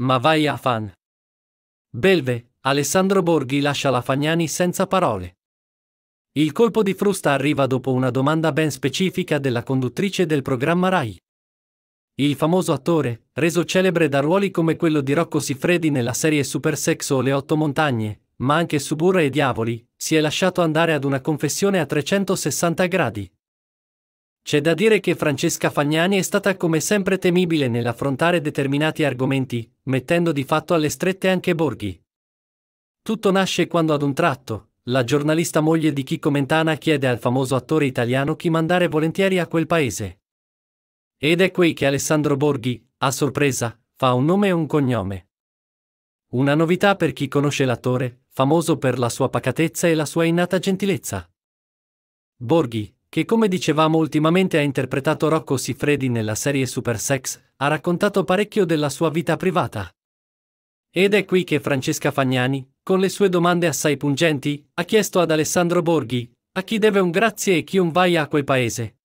Ma vai a fan. Belve, Alessandro Borghi lascia la Fagnani senza parole. Il colpo di frusta arriva dopo una domanda ben specifica della conduttrice del programma Rai. Il famoso attore, reso celebre da ruoli come quello di Rocco Siffredi nella serie Super Sexo Le Otto Montagne, ma anche Suburra e Diavoli, si è lasciato andare ad una confessione a 360 gradi. C'è da dire che Francesca Fagnani è stata come sempre temibile nell'affrontare determinati argomenti, mettendo di fatto alle strette anche Borghi. Tutto nasce quando ad un tratto, la giornalista moglie di Chico Mentana chiede al famoso attore italiano chi mandare volentieri a quel paese. Ed è qui che Alessandro Borghi, a sorpresa, fa un nome e un cognome. Una novità per chi conosce l'attore, famoso per la sua pacatezza e la sua innata gentilezza. Borghi, che come dicevamo ultimamente ha interpretato Rocco Siffredi nella serie Super Sex, ha raccontato parecchio della sua vita privata. Ed è qui che Francesca Fagnani, con le sue domande assai pungenti, ha chiesto ad Alessandro Borghi, a chi deve un grazie e chi un vai a quel paese.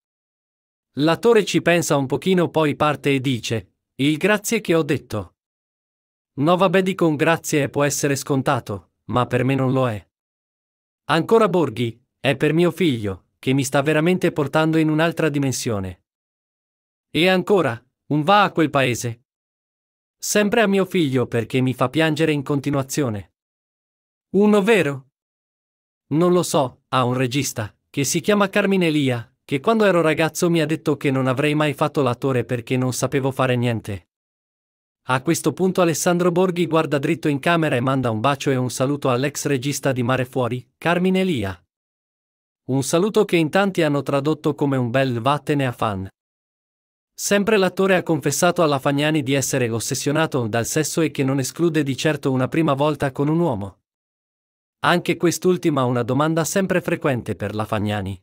L'attore ci pensa un pochino poi parte e dice, il grazie che ho detto. No vabbè dico un grazie e può essere scontato, ma per me non lo è. Ancora Borghi, è per mio figlio, che mi sta veramente portando in un'altra dimensione. E ancora, un va a quel paese. Sempre a mio figlio perché mi fa piangere in continuazione. Uno vero? Non lo so, ha un regista, che si chiama Carmine Elia, che quando ero ragazzo mi ha detto che non avrei mai fatto l'attore perché non sapevo fare niente. A questo punto Alessandro Borghi guarda dritto in camera e manda un bacio e un saluto all'ex regista di Mare Fuori, Carmine Elia. Un saluto che in tanti hanno tradotto come un bel vattene a fan. Sempre l'attore ha confessato alla Fagnani di essere ossessionato dal sesso e che non esclude di certo una prima volta con un uomo. Anche quest'ultima una domanda sempre frequente per la Fagnani.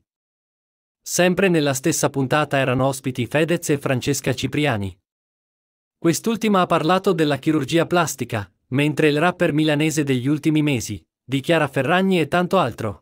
Sempre nella stessa puntata erano ospiti Fedez e Francesca Cipriani. Quest'ultima ha parlato della chirurgia plastica, mentre il rapper milanese degli ultimi mesi, di Chiara Ferragni e tanto altro.